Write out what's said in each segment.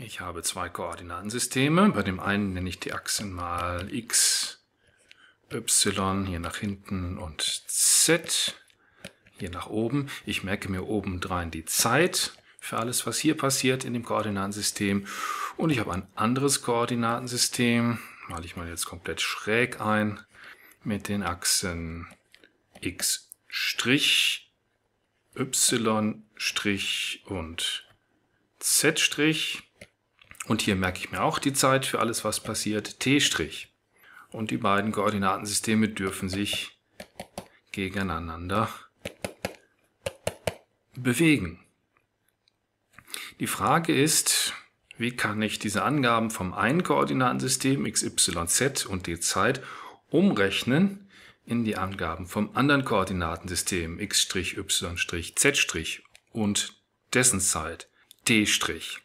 Ich habe zwei Koordinatensysteme. Bei dem einen nenne ich die Achsen mal x, y, hier nach hinten und z, hier nach oben. Ich merke mir obendrein die Zeit für alles, was hier passiert in dem Koordinatensystem. Und ich habe ein anderes Koordinatensystem, male ich mal jetzt komplett schräg ein, mit den Achsen x', y' und z'. Und hier merke ich mir auch die Zeit für alles, was passiert, t'. Und die beiden Koordinatensysteme dürfen sich gegeneinander bewegen. Die Frage ist, wie kann ich diese Angaben vom einen Koordinatensystem x, y, z und die Zeit umrechnen in die Angaben vom anderen Koordinatensystem x, y, z und dessen Zeit, d'.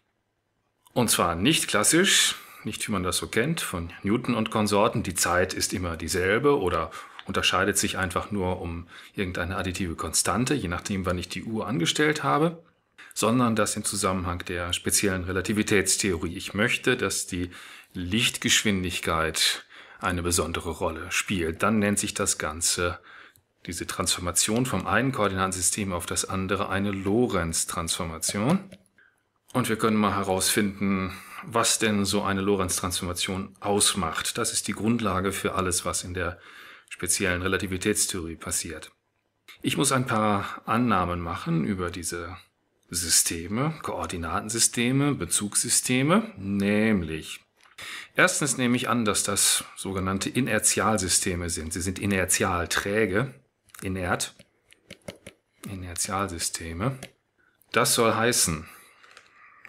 Und zwar nicht klassisch, nicht wie man das so kennt von Newton und Konsorten. Die Zeit ist immer dieselbe oder unterscheidet sich einfach nur um irgendeine additive Konstante, je nachdem, wann ich die Uhr angestellt habe, sondern das im Zusammenhang der speziellen Relativitätstheorie. Ich möchte, dass die Lichtgeschwindigkeit eine besondere Rolle spielt. Dann nennt sich das Ganze, diese Transformation vom einen Koordinatensystem auf das andere, eine Lorentz-Transformation. Und wir können mal herausfinden, was denn so eine Lorentz-Transformation ausmacht. Das ist die Grundlage für alles, was in der speziellen Relativitätstheorie passiert. Ich muss ein paar Annahmen machen über diese Systeme, Koordinatensysteme, Bezugssysteme, nämlich erstens nehme ich an, dass das sogenannte Inertialsysteme sind. Sie sind inertial inert, Inertialsysteme. Das soll heißen,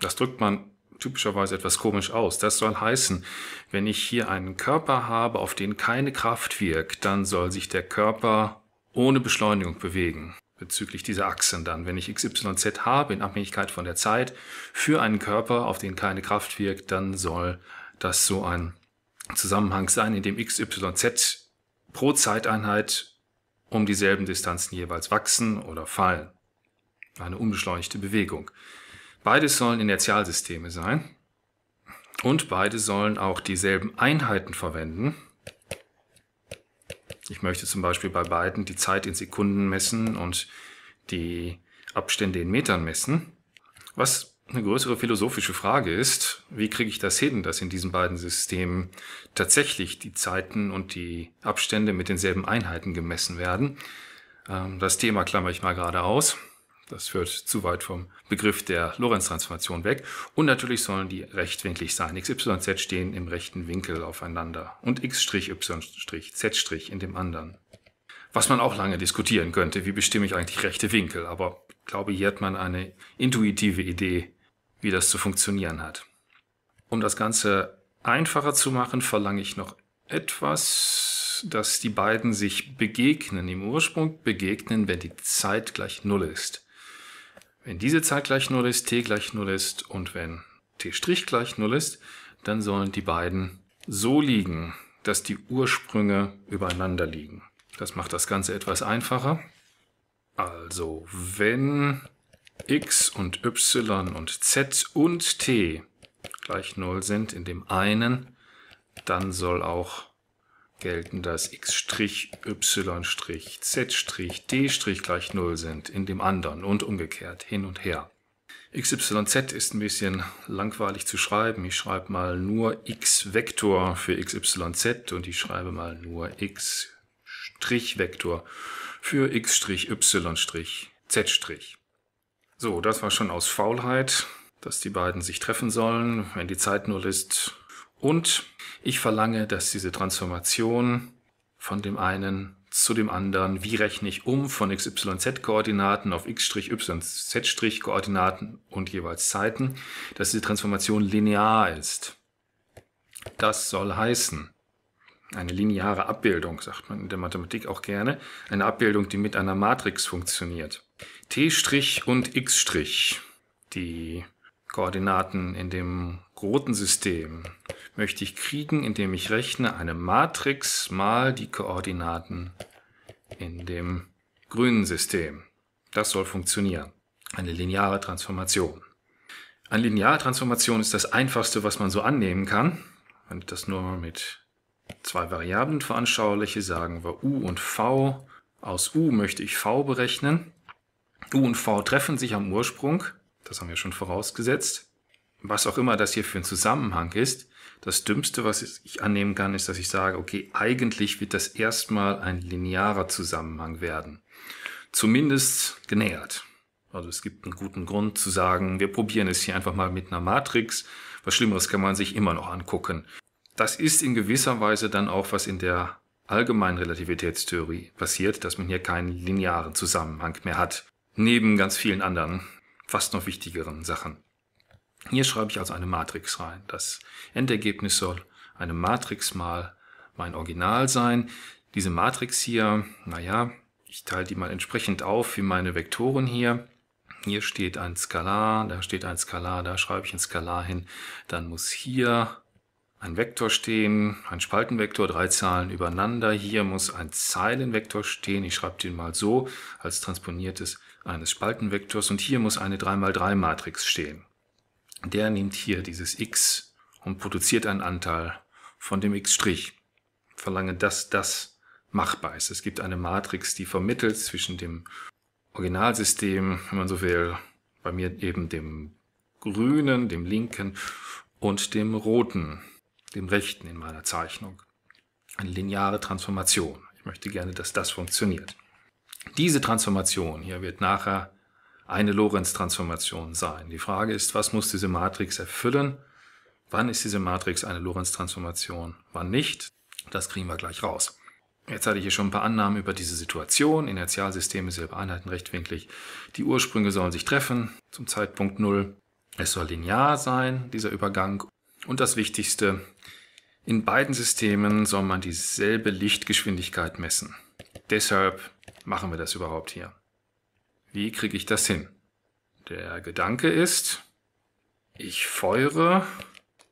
das drückt man typischerweise etwas komisch aus. Das soll heißen, wenn ich hier einen Körper habe, auf den keine Kraft wirkt, dann soll sich der Körper ohne Beschleunigung bewegen bezüglich dieser Achsen dann. Wenn ich XYZ habe, in Abhängigkeit von der Zeit, für einen Körper, auf den keine Kraft wirkt, dann soll das so ein Zusammenhang sein, in dem XYZ pro Zeiteinheit um dieselben Distanzen jeweils wachsen oder fallen. Eine unbeschleunigte Bewegung. Beides sollen Inertialsysteme sein und beide sollen auch dieselben Einheiten verwenden. Ich möchte zum Beispiel bei beiden die Zeit in Sekunden messen und die Abstände in Metern messen. Was eine größere philosophische Frage ist, wie kriege ich das hin, dass in diesen beiden Systemen tatsächlich die Zeiten und die Abstände mit denselben Einheiten gemessen werden? Ähm, das Thema klammere ich mal gerade aus. Das führt zu weit vom Begriff der Lorentz-Transformation weg. Und natürlich sollen die rechtwinklig sein. x, y, z stehen im rechten Winkel aufeinander und x', y', z' in dem anderen. Was man auch lange diskutieren könnte, wie bestimme ich eigentlich rechte Winkel, aber ich glaube, hier hat man eine intuitive Idee, wie das zu funktionieren hat. Um das Ganze einfacher zu machen, verlange ich noch etwas, dass die beiden sich begegnen, im Ursprung begegnen, wenn die Zeit gleich Null ist. Wenn diese Zahl gleich 0 ist, t gleich 0 ist und wenn t' gleich 0 ist, dann sollen die beiden so liegen, dass die Ursprünge übereinander liegen. Das macht das Ganze etwas einfacher. Also wenn x und y und z und t gleich 0 sind in dem einen, dann soll auch gelten, dass x', y', z', d' gleich 0 sind in dem anderen und umgekehrt, hin und her. XYZ ist ein bisschen langweilig zu schreiben. Ich schreibe mal nur x-Vektor für XYZ und ich schreibe mal nur x-Vektor für x', y', z'. So, das war schon aus Faulheit, dass die beiden sich treffen sollen. Wenn die Zeit 0 ist, und ich verlange, dass diese Transformation von dem einen zu dem anderen, wie rechne ich um von XYZ-Koordinaten auf X-YZ-Koordinaten und jeweils Zeiten, dass diese Transformation linear ist. Das soll heißen, eine lineare Abbildung, sagt man in der Mathematik auch gerne, eine Abbildung, die mit einer Matrix funktioniert. T' und X', die Koordinaten in dem roten System möchte ich kriegen, indem ich rechne eine Matrix mal die Koordinaten in dem grünen System. Das soll funktionieren. Eine lineare Transformation. Eine lineare Transformation ist das einfachste, was man so annehmen kann. Wenn ich das nur mit zwei Variablen veranschauliche, sagen wir u und v. Aus u möchte ich v berechnen. u und v treffen sich am Ursprung das haben wir schon vorausgesetzt. Was auch immer das hier für ein Zusammenhang ist, das Dümmste, was ich annehmen kann, ist, dass ich sage, okay, eigentlich wird das erstmal ein linearer Zusammenhang werden. Zumindest genähert. Also es gibt einen guten Grund zu sagen, wir probieren es hier einfach mal mit einer Matrix. Was Schlimmeres kann man sich immer noch angucken. Das ist in gewisser Weise dann auch, was in der allgemeinen Relativitätstheorie passiert, dass man hier keinen linearen Zusammenhang mehr hat. Neben ganz vielen anderen fast noch wichtigeren Sachen. Hier schreibe ich also eine Matrix rein. Das Endergebnis soll eine Matrix mal mein Original sein. Diese Matrix hier, naja, ich teile die mal entsprechend auf wie meine Vektoren hier. Hier steht ein Skalar, da steht ein Skalar, da schreibe ich ein Skalar hin. Dann muss hier ein Vektor stehen, ein Spaltenvektor, drei Zahlen übereinander. Hier muss ein Zeilenvektor stehen. Ich schreibe den mal so als transponiertes eines Spaltenvektors und hier muss eine 3x3-Matrix stehen. Der nimmt hier dieses x und produziert einen Anteil von dem x'. Verlange, dass das machbar ist. Es gibt eine Matrix, die vermittelt zwischen dem Originalsystem, wenn man so will, bei mir eben dem grünen, dem linken und dem roten, dem rechten in meiner Zeichnung. Eine lineare Transformation. Ich möchte gerne, dass das funktioniert. Diese Transformation hier wird nachher eine lorenz transformation sein. Die Frage ist, was muss diese Matrix erfüllen? Wann ist diese Matrix eine lorenz transformation Wann nicht? Das kriegen wir gleich raus. Jetzt hatte ich hier schon ein paar Annahmen über diese Situation. Inertialsysteme sind Einheiten rechtwinklig. Die Ursprünge sollen sich treffen zum Zeitpunkt null. Es soll linear sein, dieser Übergang. Und das Wichtigste, in beiden Systemen soll man dieselbe Lichtgeschwindigkeit messen. Deshalb machen wir das überhaupt hier? Wie kriege ich das hin? Der Gedanke ist, ich feuere,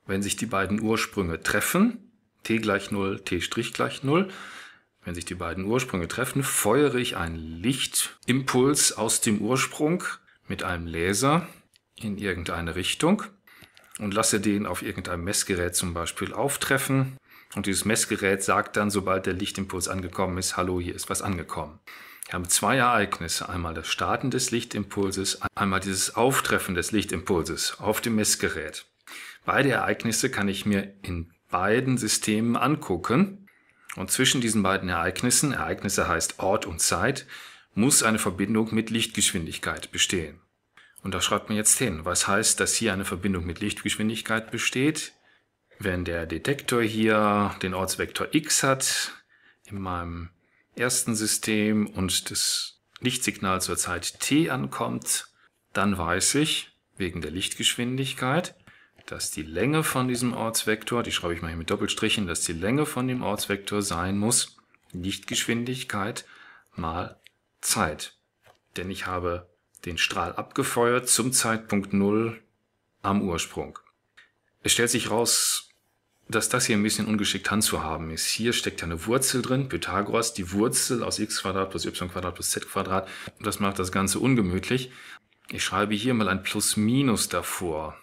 wenn sich die beiden Ursprünge treffen, t gleich 0, t' gleich 0, wenn sich die beiden Ursprünge treffen, feuere ich einen Lichtimpuls aus dem Ursprung mit einem Laser in irgendeine Richtung und lasse den auf irgendeinem Messgerät zum Beispiel auftreffen und dieses Messgerät sagt dann, sobald der Lichtimpuls angekommen ist, hallo, hier ist was angekommen. Wir haben zwei Ereignisse, einmal das Starten des Lichtimpulses, einmal dieses Auftreffen des Lichtimpulses auf dem Messgerät. Beide Ereignisse kann ich mir in beiden Systemen angucken. Und zwischen diesen beiden Ereignissen, Ereignisse heißt Ort und Zeit, muss eine Verbindung mit Lichtgeschwindigkeit bestehen. Und da schreibt man jetzt hin, was heißt, dass hier eine Verbindung mit Lichtgeschwindigkeit besteht? Wenn der Detektor hier den Ortsvektor x hat, in meinem ersten System und das Lichtsignal zur Zeit t ankommt, dann weiß ich wegen der Lichtgeschwindigkeit, dass die Länge von diesem Ortsvektor, die schreibe ich mal hier mit Doppelstrichen, dass die Länge von dem Ortsvektor sein muss, Lichtgeschwindigkeit mal Zeit. Denn ich habe den Strahl abgefeuert zum Zeitpunkt 0 am Ursprung. Es stellt sich raus, dass das hier ein bisschen ungeschickt Hand zu haben ist. Hier steckt ja eine Wurzel drin, Pythagoras, die Wurzel aus x plus y plus z Quadrat. Das macht das Ganze ungemütlich. Ich schreibe hier mal ein Plus-Minus davor.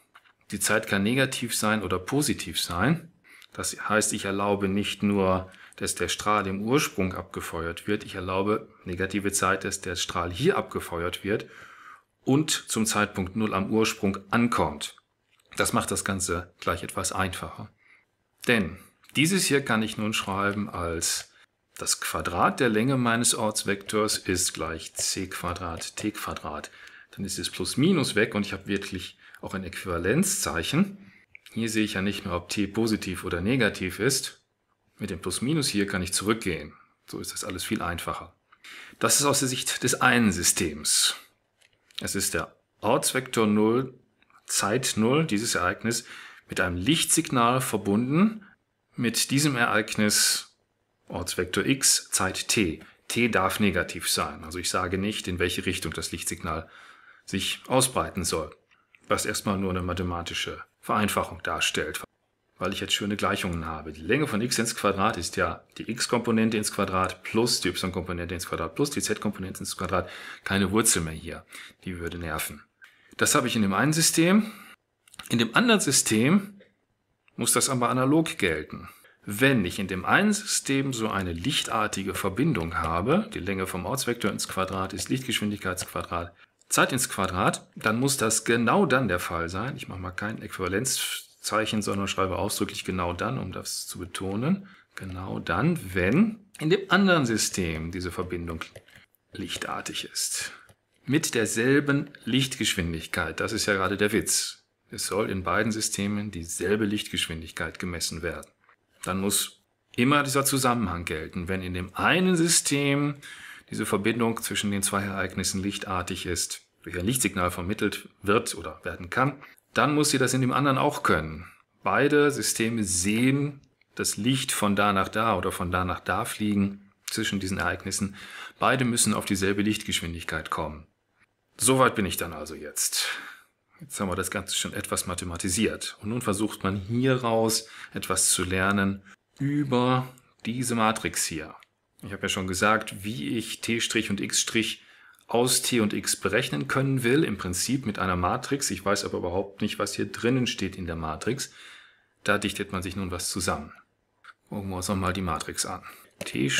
Die Zeit kann negativ sein oder positiv sein. Das heißt, ich erlaube nicht nur, dass der Strahl im Ursprung abgefeuert wird, ich erlaube negative Zeit, dass der Strahl hier abgefeuert wird und zum Zeitpunkt 0 am Ursprung ankommt. Das macht das Ganze gleich etwas einfacher. Denn dieses hier kann ich nun schreiben als das Quadrat der Länge meines Ortsvektors ist gleich c Quadrat t Quadrat. Dann ist es Plus Minus weg und ich habe wirklich auch ein Äquivalenzzeichen. Hier sehe ich ja nicht mehr, ob t positiv oder negativ ist. Mit dem Plus Minus hier kann ich zurückgehen. So ist das alles viel einfacher. Das ist aus der Sicht des einen Systems. Es ist der Ortsvektor 0, Zeit 0, dieses Ereignis, mit einem Lichtsignal verbunden mit diesem Ereignis Ortsvektor x Zeit t. t darf negativ sein. Also ich sage nicht, in welche Richtung das Lichtsignal sich ausbreiten soll, was erstmal nur eine mathematische Vereinfachung darstellt, weil ich jetzt schöne Gleichungen habe. Die Länge von x ins Quadrat ist ja die x-Komponente ins Quadrat plus die y-Komponente ins Quadrat plus die z-Komponente ins Quadrat. Keine Wurzel mehr hier. Die würde nerven. Das habe ich in dem einen System. In dem anderen System muss das aber analog gelten. Wenn ich in dem einen System so eine lichtartige Verbindung habe, die Länge vom Ortsvektor ins Quadrat ist Lichtgeschwindigkeitsquadrat, Zeit ins Quadrat, dann muss das genau dann der Fall sein. Ich mache mal kein Äquivalenzzeichen, sondern schreibe ausdrücklich genau dann, um das zu betonen. Genau dann, wenn in dem anderen System diese Verbindung lichtartig ist. Mit derselben Lichtgeschwindigkeit. Das ist ja gerade der Witz. Es soll in beiden Systemen dieselbe Lichtgeschwindigkeit gemessen werden. Dann muss immer dieser Zusammenhang gelten. Wenn in dem einen System diese Verbindung zwischen den zwei Ereignissen lichtartig ist, durch ein Lichtsignal vermittelt wird oder werden kann, dann muss sie das in dem anderen auch können. Beide Systeme sehen das Licht von da nach da oder von da nach da fliegen zwischen diesen Ereignissen. Beide müssen auf dieselbe Lichtgeschwindigkeit kommen. Soweit bin ich dann also jetzt. Jetzt haben wir das Ganze schon etwas mathematisiert. Und nun versucht man hieraus etwas zu lernen über diese Matrix hier. Ich habe ja schon gesagt, wie ich T' und X' aus T und X berechnen können will, im Prinzip mit einer Matrix. Ich weiß aber überhaupt nicht, was hier drinnen steht in der Matrix. Da dichtet man sich nun was zusammen. Gucken wir uns nochmal die Matrix an. T'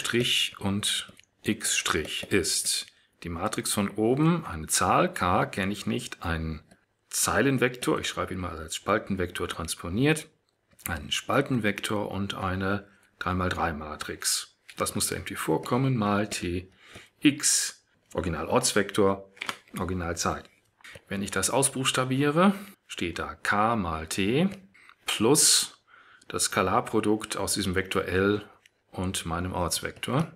und X' ist die Matrix von oben, eine Zahl, k kenne ich nicht, ein Zeilenvektor, ich schreibe ihn mal als Spaltenvektor transponiert, einen Spaltenvektor und eine 3x3-Matrix. Das muss da irgendwie vorkommen, mal tx, Originalortsvektor, Originalzeit. Wenn ich das ausbuchstabiere, steht da k mal t plus das Skalarprodukt aus diesem Vektor L und meinem Ortsvektor.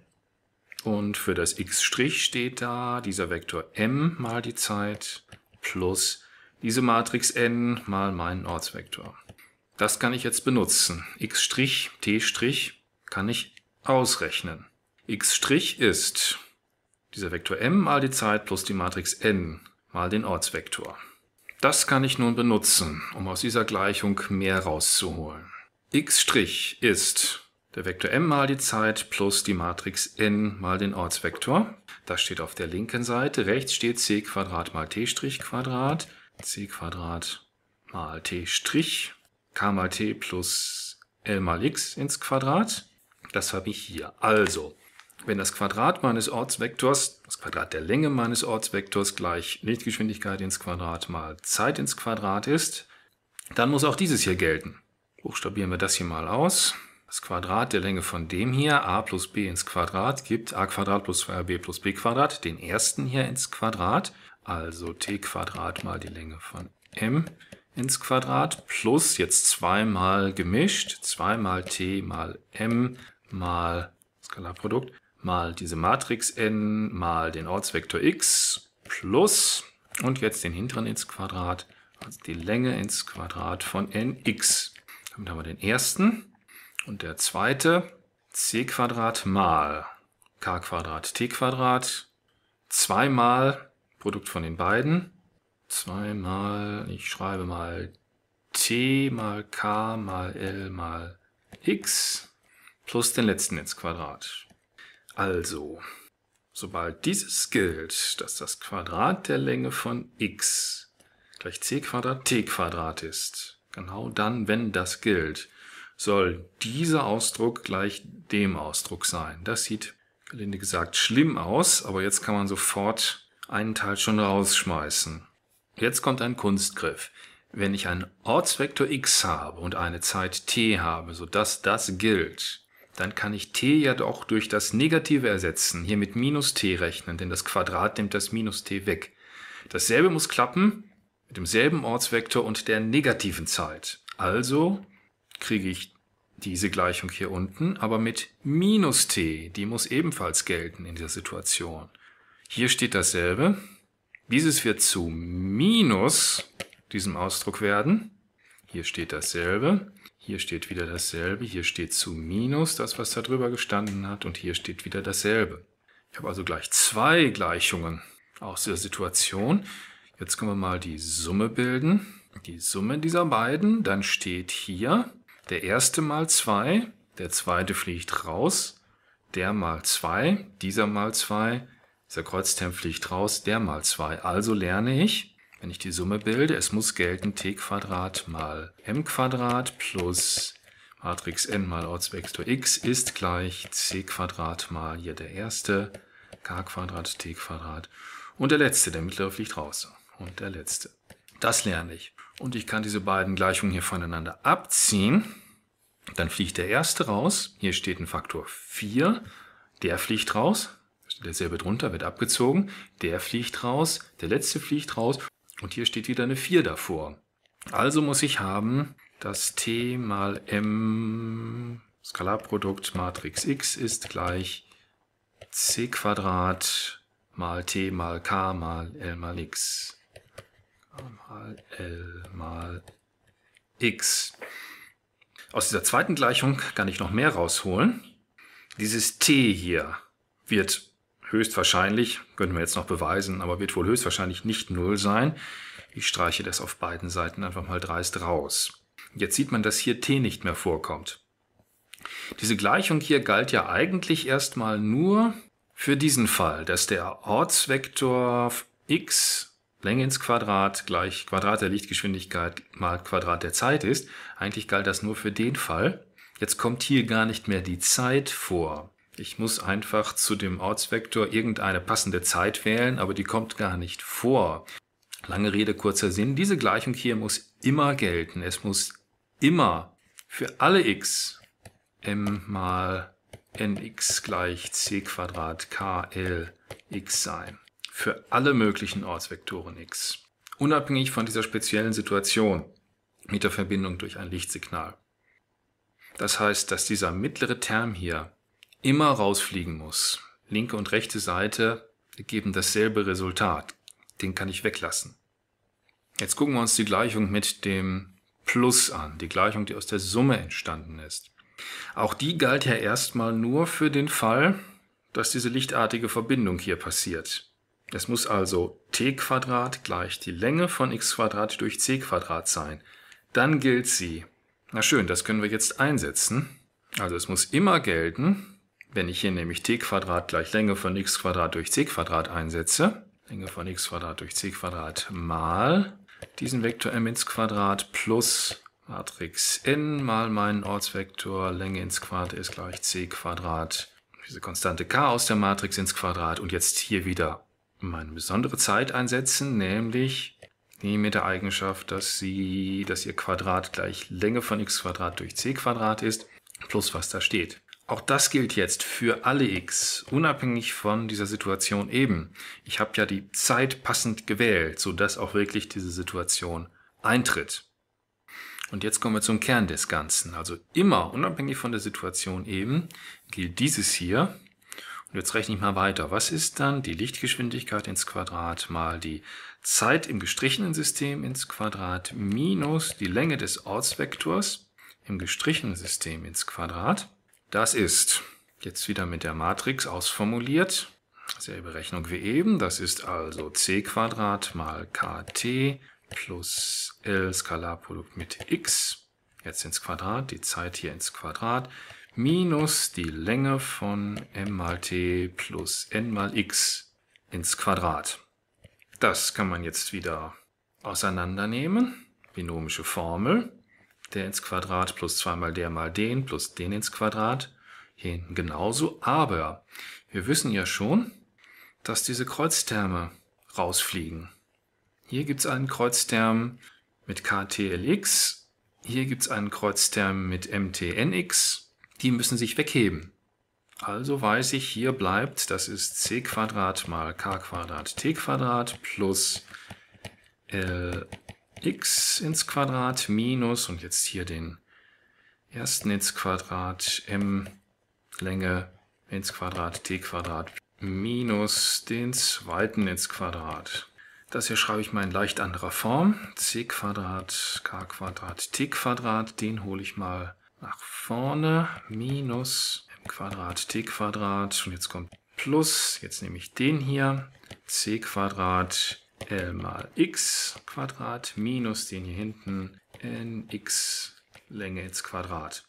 Und für das x' steht da dieser Vektor m mal die Zeit plus diese Matrix n mal meinen Ortsvektor. Das kann ich jetzt benutzen. x', t' kann ich ausrechnen. x' ist dieser Vektor m mal die Zeit plus die Matrix n mal den Ortsvektor. Das kann ich nun benutzen, um aus dieser Gleichung mehr rauszuholen. x' ist der Vektor m mal die Zeit plus die Matrix n mal den Ortsvektor. Das steht auf der linken Seite. Rechts steht c mal t' c Quadrat mal t Strich k mal t plus l mal x ins Quadrat. Das habe ich hier. Also, wenn das Quadrat meines Ortsvektors, das Quadrat der Länge meines Ortsvektors gleich Lichtgeschwindigkeit ins Quadrat mal Zeit ins Quadrat ist, dann muss auch dieses hier gelten. Buchstabieren wir das hier mal aus. Das Quadrat der Länge von dem hier, a plus b ins Quadrat, gibt a Quadrat plus 2ab plus b Quadrat, den ersten hier ins Quadrat. Also t Quadrat mal die Länge von m ins Quadrat plus jetzt zweimal gemischt, zweimal t mal m mal Skalarprodukt mal diese Matrix n mal den Ortsvektor x plus und jetzt den hinteren ins Quadrat, also die Länge ins Quadrat von nx. Damit haben wir den ersten und der zweite c Quadrat mal k Quadrat t Quadrat zweimal Produkt von den beiden. 2 mal, ich schreibe mal t mal k mal l mal x plus den letzten ins Quadrat. Also, sobald dieses gilt, dass das Quadrat der Länge von x gleich c Quadrat t Quadrat ist, genau dann, wenn das gilt, soll dieser Ausdruck gleich dem Ausdruck sein. Das sieht, gelinde gesagt, schlimm aus, aber jetzt kann man sofort einen Teil schon rausschmeißen. Jetzt kommt ein Kunstgriff. Wenn ich einen Ortsvektor x habe und eine Zeit t habe, sodass das gilt, dann kann ich t ja doch durch das Negative ersetzen, hier mit minus t rechnen, denn das Quadrat nimmt das minus t weg. Dasselbe muss klappen mit demselben Ortsvektor und der negativen Zeit. Also kriege ich diese Gleichung hier unten, aber mit minus t, die muss ebenfalls gelten in dieser Situation. Hier steht dasselbe. Dieses wird zu minus diesem Ausdruck werden. Hier steht dasselbe. Hier steht wieder dasselbe. Hier steht zu minus das, was da drüber gestanden hat. Und hier steht wieder dasselbe. Ich habe also gleich zwei Gleichungen aus der Situation. Jetzt können wir mal die Summe bilden. Die Summe dieser beiden, dann steht hier der erste mal 2, der zweite fliegt raus, der mal 2, dieser mal 2, ist der Kreuztermpflicht raus, der mal 2. Also lerne ich, wenn ich die Summe bilde, es muss gelten t Quadrat mal m Quadrat plus Matrix n mal Ortsvektor x ist gleich c Quadrat mal hier der erste, k Quadrat, t Quadrat und der letzte, der mittlere fliegt raus und der letzte. Das lerne ich. Und ich kann diese beiden Gleichungen hier voneinander abziehen. Dann fliegt der erste raus. Hier steht ein Faktor 4. Der fliegt raus derselbe drunter wird abgezogen, der fliegt raus, der letzte fliegt raus und hier steht wieder eine 4 davor. Also muss ich haben, dass t mal m Skalarprodukt Matrix X ist gleich c Quadrat mal t mal k mal l mal x mal l mal x. Aus dieser zweiten Gleichung kann ich noch mehr rausholen. Dieses t hier wird höchstwahrscheinlich, können wir jetzt noch beweisen, aber wird wohl höchstwahrscheinlich nicht 0 sein. Ich streiche das auf beiden Seiten einfach mal dreist raus. Jetzt sieht man, dass hier t nicht mehr vorkommt. Diese Gleichung hier galt ja eigentlich erstmal nur für diesen Fall, dass der Ortsvektor x Länge ins Quadrat gleich Quadrat der Lichtgeschwindigkeit mal Quadrat der Zeit ist. Eigentlich galt das nur für den Fall. Jetzt kommt hier gar nicht mehr die Zeit vor. Ich muss einfach zu dem Ortsvektor irgendeine passende Zeit wählen, aber die kommt gar nicht vor. Lange Rede, kurzer Sinn. Diese Gleichung hier muss immer gelten. Es muss immer für alle x m mal nx gleich c Quadrat kl x sein. Für alle möglichen Ortsvektoren x. Unabhängig von dieser speziellen Situation mit der Verbindung durch ein Lichtsignal. Das heißt, dass dieser mittlere Term hier immer rausfliegen muss. Linke und rechte Seite geben dasselbe Resultat. Den kann ich weglassen. Jetzt gucken wir uns die Gleichung mit dem Plus an, die Gleichung, die aus der Summe entstanden ist. Auch die galt ja erstmal nur für den Fall, dass diese lichtartige Verbindung hier passiert. Es muss also t gleich die Länge von x durch c sein. Dann gilt sie. Na schön, das können wir jetzt einsetzen. Also es muss immer gelten, wenn ich hier nämlich t gleich Länge von x durch c einsetze, Länge von x durch c mal diesen Vektor m ins Quadrat plus Matrix n mal meinen Ortsvektor Länge ins Quadrat ist gleich c Quadrat, diese konstante k aus der Matrix ins Quadrat und jetzt hier wieder meine besondere Zeit einsetzen, nämlich die mit der Eigenschaft, dass sie, dass ihr Quadrat gleich Länge von x Quadrat durch c Quadrat ist, plus was da steht. Auch das gilt jetzt für alle x, unabhängig von dieser Situation eben. Ich habe ja die Zeit passend gewählt, sodass auch wirklich diese Situation eintritt. Und jetzt kommen wir zum Kern des Ganzen. Also immer, unabhängig von der Situation eben, gilt dieses hier. Und jetzt rechne ich mal weiter. Was ist dann die Lichtgeschwindigkeit ins Quadrat mal die Zeit im gestrichenen System ins Quadrat minus die Länge des Ortsvektors im gestrichenen System ins Quadrat? Das ist jetzt wieder mit der Matrix ausformuliert. Selbe Rechnung wie eben. Das ist also c mal kt plus L Skalarprodukt mit x, jetzt ins Quadrat, die Zeit hier ins Quadrat, minus die Länge von m mal t plus n mal x ins Quadrat. Das kann man jetzt wieder auseinandernehmen. Binomische Formel der ins Quadrat plus 2 mal der mal den plus den ins Quadrat. Hier hinten genauso. Aber wir wissen ja schon, dass diese Kreuzterme rausfliegen. Hier gibt es einen Kreuzterm mit KTLX. Hier gibt es einen Kreuzterm mit MTNX. Die müssen sich wegheben. Also weiß ich, hier bleibt, das ist c mal k t plus L x ins Quadrat minus und jetzt hier den ersten ins Quadrat m Länge ins Quadrat t Quadrat minus den zweiten ins Quadrat. Das hier schreibe ich mal in leicht anderer Form. c Quadrat, k Quadrat, t Quadrat, den hole ich mal nach vorne minus m Quadrat, t Quadrat und jetzt kommt plus, jetzt nehme ich den hier, c Quadrat L mal x Quadrat minus den hier hinten nx Länge ins Quadrat.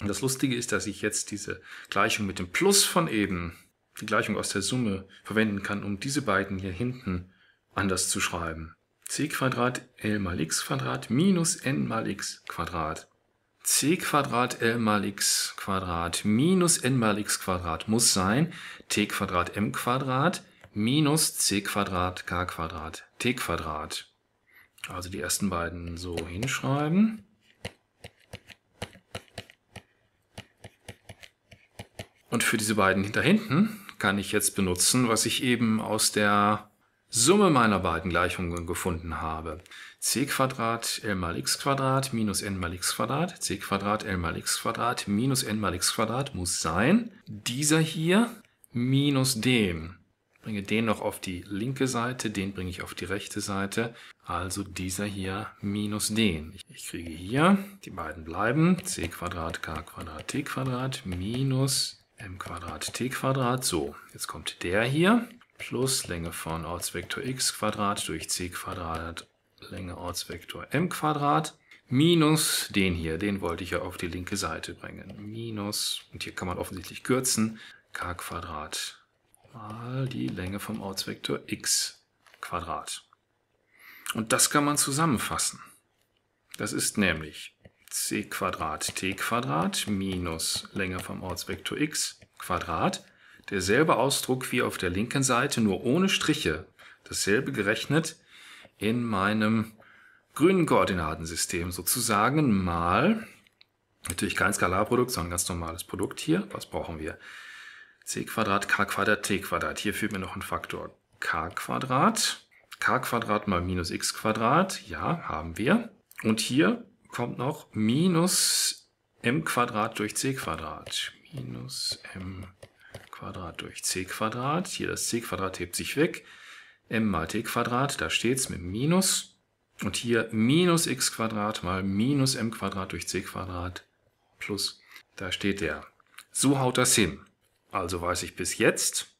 Und das Lustige ist, dass ich jetzt diese Gleichung mit dem Plus von eben, die Gleichung aus der Summe, verwenden kann, um diese beiden hier hinten anders zu schreiben. c Quadrat L mal x Quadrat minus n mal x Quadrat. c Quadrat L mal x Quadrat minus n mal x Quadrat muss sein t Quadrat m Quadrat minus c Quadrat k Quadrat t Quadrat. Also die ersten beiden so hinschreiben. Und für diese beiden hinter hinten kann ich jetzt benutzen, was ich eben aus der Summe meiner beiden Gleichungen gefunden habe. c Quadrat l mal x Quadrat minus n mal x Quadrat, c Quadrat l mal x Quadrat minus n mal x Quadrat muss sein, dieser hier minus dem bringe den noch auf die linke Seite, den bringe ich auf die rechte Seite. Also dieser hier minus den. Ich kriege hier, die beiden bleiben, c Quadrat, k Quadrat, t Quadrat minus m Quadrat, t Quadrat. So, jetzt kommt der hier plus Länge von Ortsvektor x Quadrat durch c Quadrat, Länge Ortsvektor m Quadrat minus den hier, den wollte ich ja auf die linke Seite bringen. Minus, und hier kann man offensichtlich kürzen, k Quadrat mal die Länge vom Ortsvektor x Quadrat. Und das kann man zusammenfassen. Das ist nämlich c Quadrat t Quadrat minus Länge vom Ortsvektor x Quadrat. Derselbe Ausdruck wie auf der linken Seite, nur ohne Striche. Dasselbe gerechnet in meinem grünen Koordinatensystem sozusagen mal, natürlich kein Skalarprodukt, sondern ein ganz normales Produkt hier. Was brauchen wir? c Quadrat, k Quadrat, t Quadrat. Hier fehlt mir noch ein Faktor. k Quadrat, k Quadrat mal minus x Quadrat, ja, haben wir. Und hier kommt noch minus m Quadrat durch c Quadrat. Minus m Quadrat durch c Quadrat. Hier das c Quadrat hebt sich weg. m mal t Quadrat, da steht's mit Minus. Und hier minus x Quadrat mal minus m Quadrat durch c Quadrat plus. Da steht der. So haut das hin. Also weiß ich bis jetzt,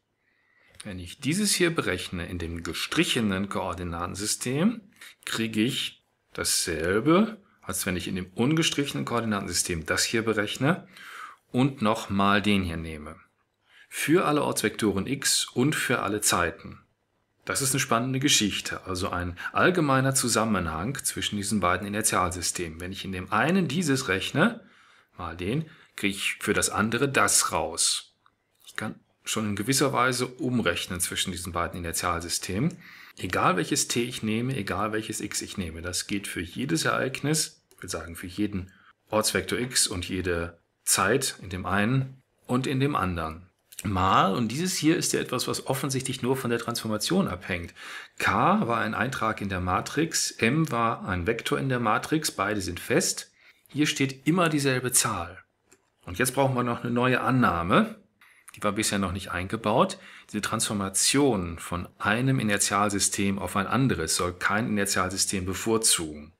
wenn ich dieses hier berechne in dem gestrichenen Koordinatensystem, kriege ich dasselbe, als wenn ich in dem ungestrichenen Koordinatensystem das hier berechne und nochmal den hier nehme. Für alle Ortsvektoren x und für alle Zeiten. Das ist eine spannende Geschichte, also ein allgemeiner Zusammenhang zwischen diesen beiden Inertialsystemen. Wenn ich in dem einen dieses rechne, mal den, kriege ich für das andere das raus kann schon in gewisser Weise umrechnen zwischen diesen beiden Inertialsystemen. Egal welches t ich nehme, egal welches x ich nehme, das geht für jedes Ereignis, ich will sagen für jeden Ortsvektor x und jede Zeit in dem einen und in dem anderen. Mal, und dieses hier ist ja etwas, was offensichtlich nur von der Transformation abhängt. K war ein Eintrag in der Matrix, M war ein Vektor in der Matrix, beide sind fest. Hier steht immer dieselbe Zahl. Und jetzt brauchen wir noch eine neue Annahme die war bisher noch nicht eingebaut. Diese Transformation von einem Inertialsystem auf ein anderes soll kein Inertialsystem bevorzugen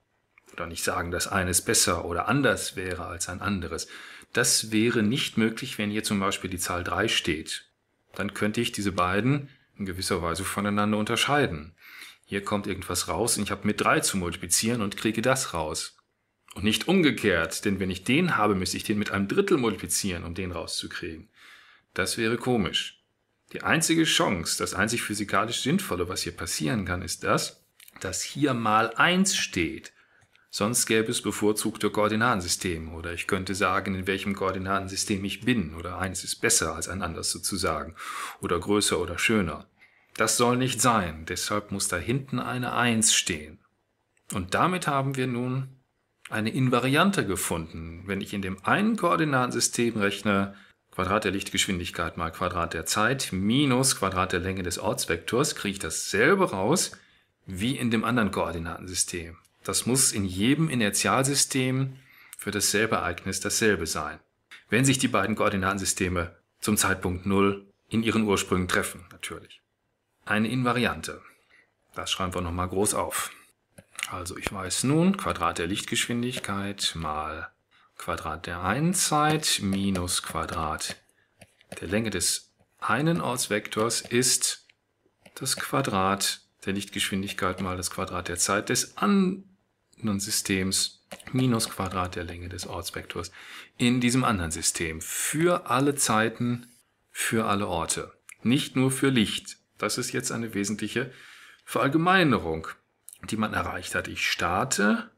oder nicht sagen, dass eines besser oder anders wäre als ein anderes. Das wäre nicht möglich, wenn hier zum Beispiel die Zahl 3 steht. Dann könnte ich diese beiden in gewisser Weise voneinander unterscheiden. Hier kommt irgendwas raus und ich habe mit 3 zu multiplizieren und kriege das raus. Und nicht umgekehrt, denn wenn ich den habe, müsste ich den mit einem Drittel multiplizieren, um den rauszukriegen. Das wäre komisch. Die einzige Chance, das einzig physikalisch Sinnvolle, was hier passieren kann, ist das, dass hier mal 1 steht. Sonst gäbe es bevorzugte Koordinatensysteme oder ich könnte sagen, in welchem Koordinatensystem ich bin oder eins ist besser als ein anderes sozusagen oder größer oder schöner. Das soll nicht sein, deshalb muss da hinten eine 1 stehen. Und damit haben wir nun eine Invariante gefunden. Wenn ich in dem einen Koordinatensystem rechne, Quadrat der Lichtgeschwindigkeit mal Quadrat der Zeit minus Quadrat der Länge des Ortsvektors kriege ich dasselbe raus wie in dem anderen Koordinatensystem. Das muss in jedem Inertialsystem für dasselbe Ereignis dasselbe sein. Wenn sich die beiden Koordinatensysteme zum Zeitpunkt 0 in ihren Ursprüngen treffen, natürlich. Eine Invariante. Das schreiben wir nochmal groß auf. Also ich weiß nun, Quadrat der Lichtgeschwindigkeit mal Quadrat der einen Zeit minus Quadrat der Länge des einen Ortsvektors ist das Quadrat der Lichtgeschwindigkeit mal das Quadrat der Zeit des anderen Systems minus Quadrat der Länge des Ortsvektors in diesem anderen System. Für alle Zeiten, für alle Orte. Nicht nur für Licht. Das ist jetzt eine wesentliche Verallgemeinerung, die man erreicht hat. Ich starte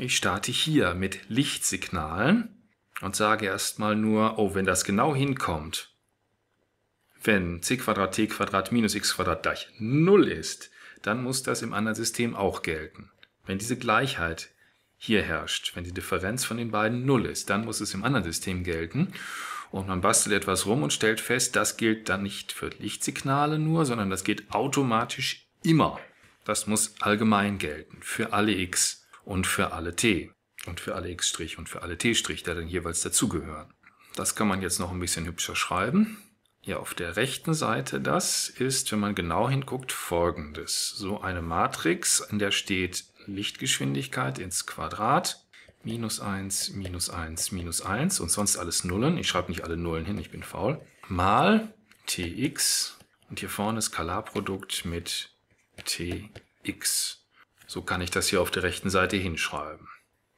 Ich starte hier mit Lichtsignalen und sage erstmal nur, oh, wenn das genau hinkommt, wenn c t minus x gleich 0 ist, dann muss das im anderen System auch gelten. Wenn diese Gleichheit hier herrscht, wenn die Differenz von den beiden 0 ist, dann muss es im anderen System gelten. Und man bastelt etwas rum und stellt fest, das gilt dann nicht für Lichtsignale nur, sondern das geht automatisch immer. Das muss allgemein gelten, für alle x und für alle t und für alle x' und für alle t', da dann jeweils dazugehören. Das kann man jetzt noch ein bisschen hübscher schreiben. Ja, auf der rechten Seite, das ist, wenn man genau hinguckt, folgendes. So eine Matrix, in der steht Lichtgeschwindigkeit ins Quadrat, minus 1, minus 1, minus 1 und sonst alles Nullen. Ich schreibe nicht alle Nullen hin, ich bin faul. Mal tx und hier vorne Skalarprodukt mit tx. So kann ich das hier auf der rechten Seite hinschreiben.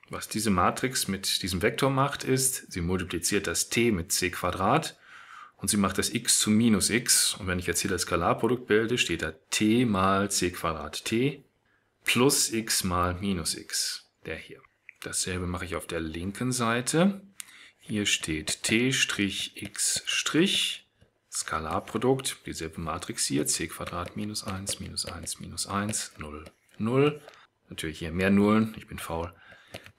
Was diese Matrix mit diesem Vektor macht, ist, sie multipliziert das t mit c Quadrat und sie macht das x zu minus x. Und wenn ich jetzt hier das Skalarprodukt bilde, steht da t mal c Quadrat t plus x mal minus x, der hier. Dasselbe mache ich auf der linken Seite. Hier steht t-x' Skalarprodukt, dieselbe Matrix hier, c Quadrat minus 1, minus 1, minus 1, 0, 0. Natürlich hier mehr Nullen, ich bin faul.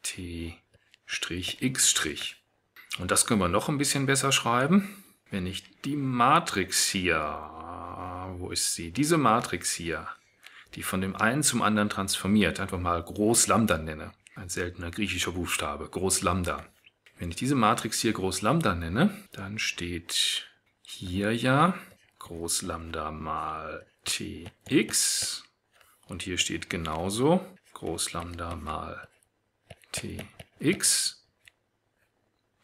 T-X'. Und das können wir noch ein bisschen besser schreiben, wenn ich die Matrix hier, wo ist sie? Diese Matrix hier, die von dem einen zum anderen transformiert, einfach mal groß Lambda nenne. Ein seltener griechischer Buchstabe, groß Lambda. Wenn ich diese Matrix hier groß Lambda nenne, dann steht hier ja groß Lambda mal Tx und hier steht genauso Groß Lambda mal Tx.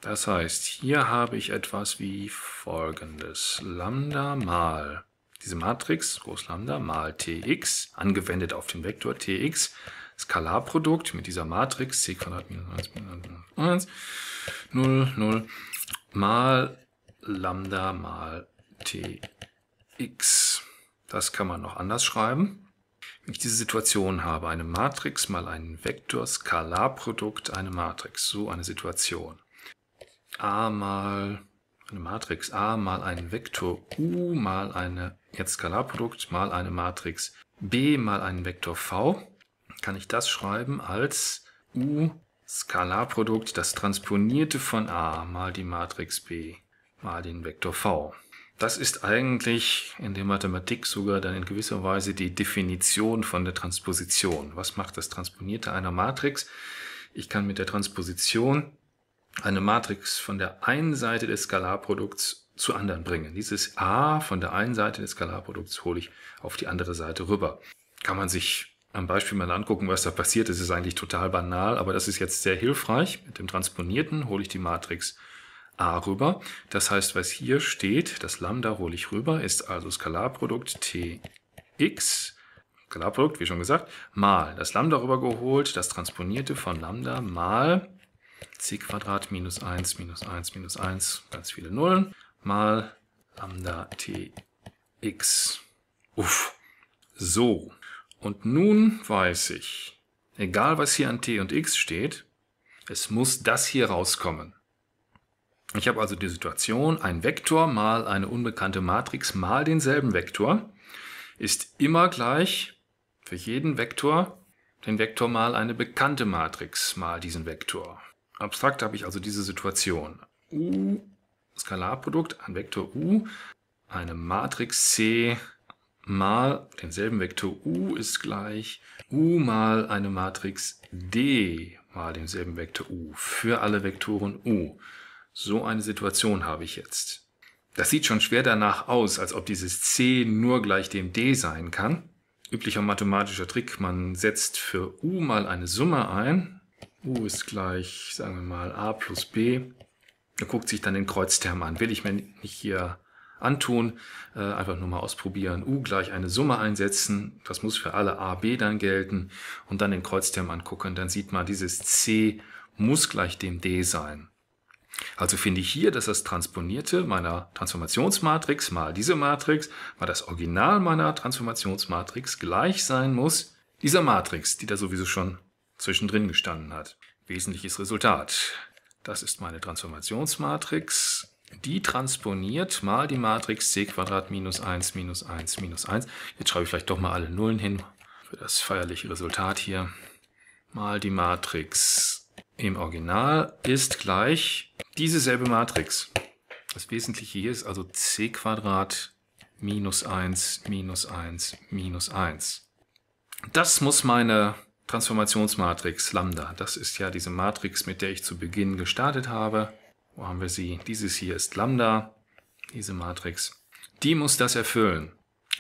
Das heißt, hier habe ich etwas wie folgendes. Lambda mal diese Matrix, Groß Lambda mal Tx, angewendet auf den Vektor Tx, Skalarprodukt mit dieser Matrix, C Quadrat minus 1 minus 1, 0, 0, mal Lambda mal Tx. Das kann man noch anders schreiben ich diese Situation habe, eine Matrix mal einen Vektor, Skalarprodukt, eine Matrix, so eine Situation. A mal eine Matrix A mal einen Vektor U mal eine, jetzt Skalarprodukt, mal eine Matrix B mal einen Vektor V, kann ich das schreiben als U Skalarprodukt, das transponierte von A mal die Matrix B mal den Vektor V. Das ist eigentlich in der Mathematik sogar dann in gewisser Weise die Definition von der Transposition. Was macht das Transponierte einer Matrix? Ich kann mit der Transposition eine Matrix von der einen Seite des Skalarprodukts zur anderen bringen. Dieses A von der einen Seite des Skalarprodukts hole ich auf die andere Seite rüber. Kann man sich am Beispiel mal angucken, was da passiert. Das ist eigentlich total banal, aber das ist jetzt sehr hilfreich. Mit dem Transponierten hole ich die Matrix a rüber. Das heißt, was hier steht, das Lambda hole ich rüber, ist also Skalarprodukt tx, Skalarprodukt, wie schon gesagt, mal das Lambda rübergeholt, das Transponierte von Lambda mal c Quadrat minus 1 minus 1 minus 1, ganz viele Nullen, mal Lambda tx. Uff. So. Und nun weiß ich, egal was hier an t und x steht, es muss das hier rauskommen. Ich habe also die Situation, ein Vektor mal eine unbekannte Matrix mal denselben Vektor ist immer gleich für jeden Vektor den Vektor mal eine bekannte Matrix mal diesen Vektor. Abstrakt habe ich also diese Situation. U, Skalarprodukt, ein Vektor U, eine Matrix C mal denselben Vektor U ist gleich U mal eine Matrix D mal denselben Vektor U für alle Vektoren U so eine Situation habe ich jetzt. Das sieht schon schwer danach aus, als ob dieses C nur gleich dem D sein kann. Üblicher mathematischer Trick, man setzt für U mal eine Summe ein. U ist gleich, sagen wir mal, A plus B. Man guckt sich dann den Kreuzterm an. Will ich mir nicht hier antun, äh, einfach nur mal ausprobieren. U gleich eine Summe einsetzen, das muss für alle A, B dann gelten. Und dann den Kreuzterm angucken, dann sieht man, dieses C muss gleich dem D sein. Also finde ich hier, dass das Transponierte meiner Transformationsmatrix mal diese Matrix mal das Original meiner Transformationsmatrix gleich sein muss dieser Matrix, die da sowieso schon zwischendrin gestanden hat. Wesentliches Resultat. Das ist meine Transformationsmatrix. Die transponiert mal die Matrix c minus 1 minus 1 minus 1. Jetzt schreibe ich vielleicht doch mal alle Nullen hin für das feierliche Resultat hier. Mal die Matrix im Original ist gleich diese selbe Matrix. Das Wesentliche hier ist also c Quadrat minus 1 minus 1 minus 1. Das muss meine Transformationsmatrix Lambda. Das ist ja diese Matrix, mit der ich zu Beginn gestartet habe. Wo haben wir sie? Dieses hier ist Lambda, diese Matrix. Die muss das erfüllen,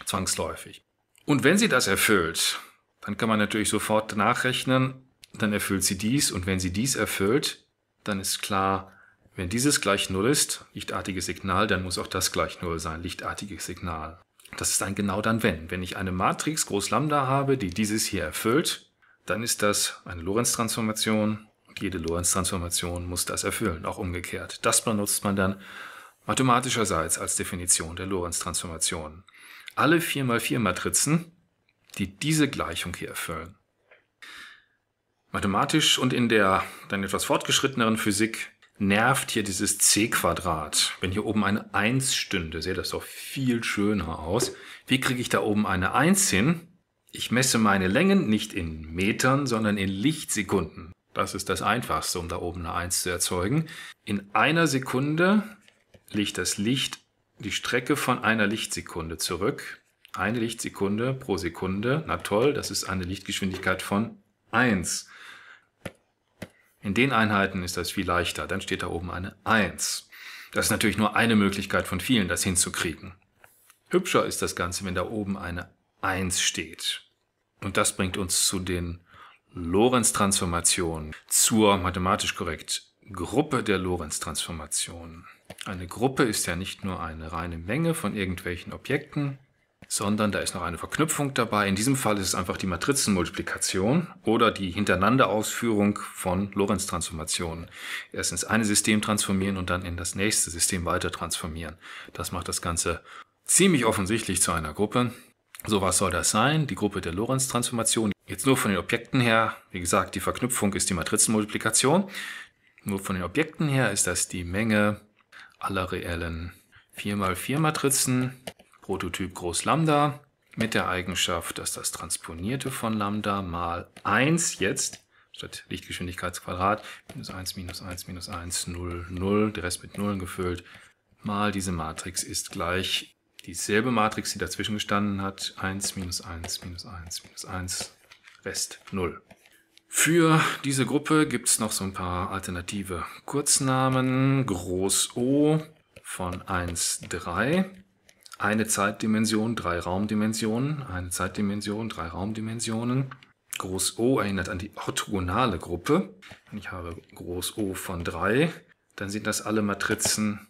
zwangsläufig. Und wenn sie das erfüllt, dann kann man natürlich sofort nachrechnen, dann erfüllt sie dies und wenn sie dies erfüllt, dann ist klar, wenn dieses gleich Null ist, lichtartiges Signal, dann muss auch das gleich Null sein, lichtartiges Signal. Das ist dann genau dann wenn. Wenn ich eine Matrix groß Lambda habe, die dieses hier erfüllt, dann ist das eine Lorentz-Transformation und jede Lorentz-Transformation muss das erfüllen, auch umgekehrt. Das benutzt man dann mathematischerseits als Definition der Lorentz-Transformation. Alle 4x4-Matrizen, die diese Gleichung hier erfüllen, Mathematisch und in der dann etwas fortgeschritteneren Physik nervt hier dieses c-Quadrat. Wenn hier oben eine 1 stünde, sähe das doch viel schöner aus. Wie kriege ich da oben eine 1 hin? Ich messe meine Längen nicht in Metern, sondern in Lichtsekunden. Das ist das Einfachste, um da oben eine 1 zu erzeugen. In einer Sekunde legt das Licht die Strecke von einer Lichtsekunde zurück. Eine Lichtsekunde pro Sekunde. Na toll, das ist eine Lichtgeschwindigkeit von 1. In den Einheiten ist das viel leichter, dann steht da oben eine 1. Das ist natürlich nur eine Möglichkeit von vielen, das hinzukriegen. Hübscher ist das Ganze, wenn da oben eine 1 steht. Und das bringt uns zu den Lorentz-Transformationen, zur mathematisch korrekt Gruppe der Lorentz-Transformationen. Eine Gruppe ist ja nicht nur eine reine Menge von irgendwelchen Objekten, sondern da ist noch eine Verknüpfung dabei. In diesem Fall ist es einfach die Matrizenmultiplikation oder die Hintereinanderausführung von Lorentz-Transformationen. Erst ins eine System transformieren und dann in das nächste System weiter transformieren. Das macht das Ganze ziemlich offensichtlich zu einer Gruppe. So was soll das sein? Die Gruppe der Lorentz-Transformation. Jetzt nur von den Objekten her, wie gesagt, die Verknüpfung ist die Matrizenmultiplikation. Nur von den Objekten her ist das die Menge aller reellen 4x4 Matrizen Prototyp groß Lambda mit der Eigenschaft, dass das Transponierte von Lambda mal 1 jetzt statt Lichtgeschwindigkeitsquadrat, minus 1, minus 1, minus 1, 0, 0, der Rest mit Nullen gefüllt, mal diese Matrix ist gleich dieselbe Matrix, die dazwischen gestanden hat, 1, minus 1, minus 1, minus 1, Rest 0. Für diese Gruppe gibt es noch so ein paar alternative Kurznamen. Groß O von 1, 3 eine Zeitdimension, drei Raumdimensionen, eine Zeitdimension, drei Raumdimensionen. Groß O erinnert an die orthogonale Gruppe. Wenn ich habe Groß O von 3, dann sind das alle Matrizen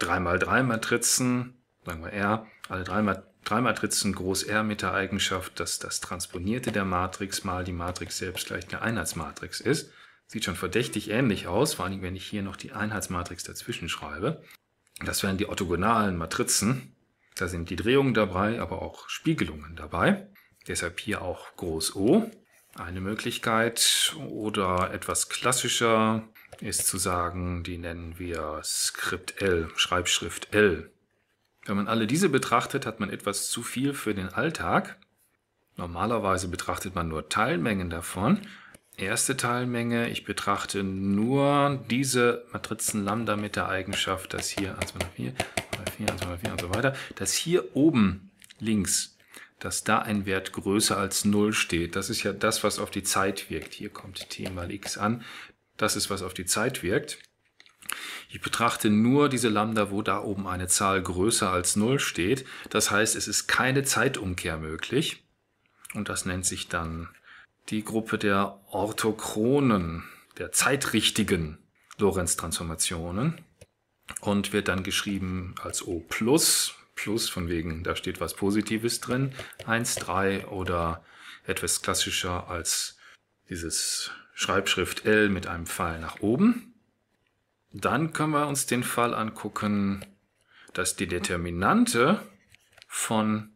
3 mal 3 Matrizen, sagen wir R, alle drei, Mat drei Matrizen groß R mit der Eigenschaft, dass das Transponierte der Matrix mal die Matrix selbst gleich eine Einheitsmatrix ist. Sieht schon verdächtig ähnlich aus, vor allem wenn ich hier noch die Einheitsmatrix dazwischen schreibe. Das wären die orthogonalen Matrizen. Da sind die Drehungen dabei, aber auch Spiegelungen dabei. Deshalb hier auch groß O. Eine Möglichkeit oder etwas klassischer ist zu sagen, die nennen wir Skript L, Schreibschrift L. Wenn man alle diese betrachtet, hat man etwas zu viel für den Alltag. Normalerweise betrachtet man nur Teilmengen davon. Erste Teilmenge, ich betrachte nur diese Matrizen Lambda mit der Eigenschaft, dass hier, also hier 4 und so weiter, und so weiter, dass hier oben links, dass da ein Wert größer als 0 steht. Das ist ja das, was auf die Zeit wirkt. Hier kommt t mal x an. Das ist, was auf die Zeit wirkt. Ich betrachte nur diese Lambda, wo da oben eine Zahl größer als 0 steht. Das heißt, es ist keine Zeitumkehr möglich. Und das nennt sich dann die Gruppe der orthochronen, der zeitrichtigen Lorentz-Transformationen und wird dann geschrieben als O plus, plus von wegen, da steht was Positives drin, 1,3 oder etwas klassischer als dieses Schreibschrift L mit einem Pfeil nach oben. Dann können wir uns den Fall angucken, dass die Determinante von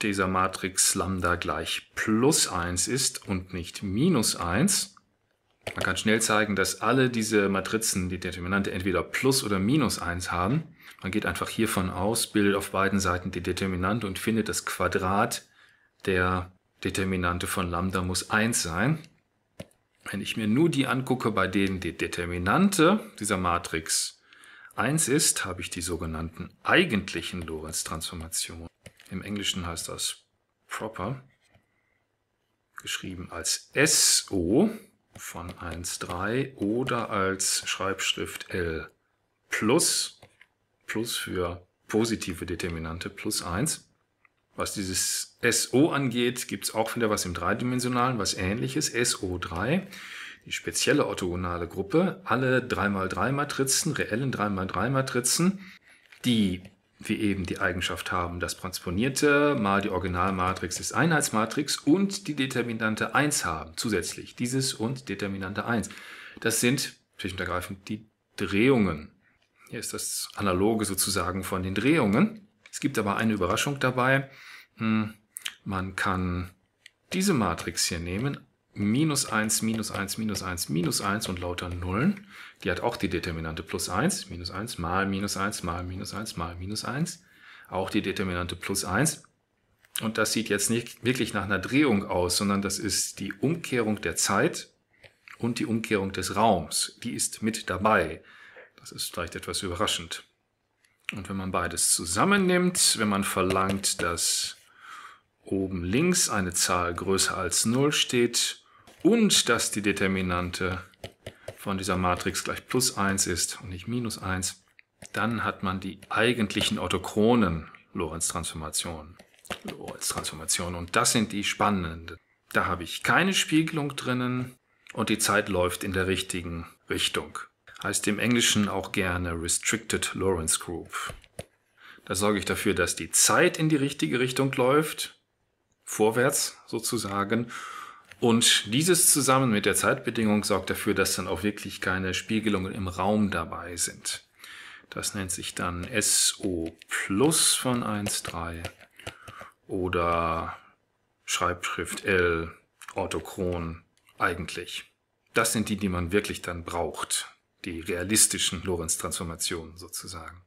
dieser Matrix Lambda gleich plus 1 ist und nicht minus 1. Man kann schnell zeigen, dass alle diese Matrizen die Determinante entweder plus oder minus eins haben. Man geht einfach hiervon aus, bildet auf beiden Seiten die Determinante und findet das Quadrat der Determinante von Lambda muss eins sein. Wenn ich mir nur die angucke, bei denen die Determinante dieser Matrix eins ist, habe ich die sogenannten eigentlichen Lorentz-Transformationen. Im Englischen heißt das proper, geschrieben als SO von 1,3 oder als Schreibschrift L plus, plus für positive Determinante plus 1. Was dieses SO angeht, gibt es auch wieder was im Dreidimensionalen, was ähnliches, SO3, die spezielle orthogonale Gruppe, alle 3x3-Matrizen, reellen 3x3-Matrizen, die wir eben die Eigenschaft haben, das Transponierte mal die Originalmatrix ist Einheitsmatrix und die Determinante 1 haben zusätzlich. Dieses und Determinante 1. Das sind schlicht und ergreifend die Drehungen. Hier ist das Analoge sozusagen von den Drehungen. Es gibt aber eine Überraschung dabei. Hm, man kann diese Matrix hier nehmen, minus 1, minus 1, minus 1, minus 1 und lauter Nullen. Die hat auch die Determinante plus 1, minus 1, mal minus 1, mal minus 1, mal minus 1. Auch die Determinante plus 1. Und das sieht jetzt nicht wirklich nach einer Drehung aus, sondern das ist die Umkehrung der Zeit und die Umkehrung des Raums. Die ist mit dabei. Das ist vielleicht etwas überraschend. Und wenn man beides zusammennimmt, wenn man verlangt, dass oben links eine Zahl größer als 0 steht und dass die Determinante von dieser Matrix gleich plus 1 ist und nicht minus 1, dann hat man die eigentlichen autochronen Lorentz-Transformationen. Lorentz-Transformationen. Und das sind die spannenden. Da habe ich keine Spiegelung drinnen und die Zeit läuft in der richtigen Richtung. Heißt im Englischen auch gerne Restricted Lorentz Group. Da sorge ich dafür, dass die Zeit in die richtige Richtung läuft, vorwärts sozusagen, und dieses zusammen mit der Zeitbedingung sorgt dafür, dass dann auch wirklich keine Spiegelungen im Raum dabei sind. Das nennt sich dann SO plus von 1,3 oder Schreibschrift L, Orthochron eigentlich. Das sind die, die man wirklich dann braucht, die realistischen Lorentz-Transformationen sozusagen.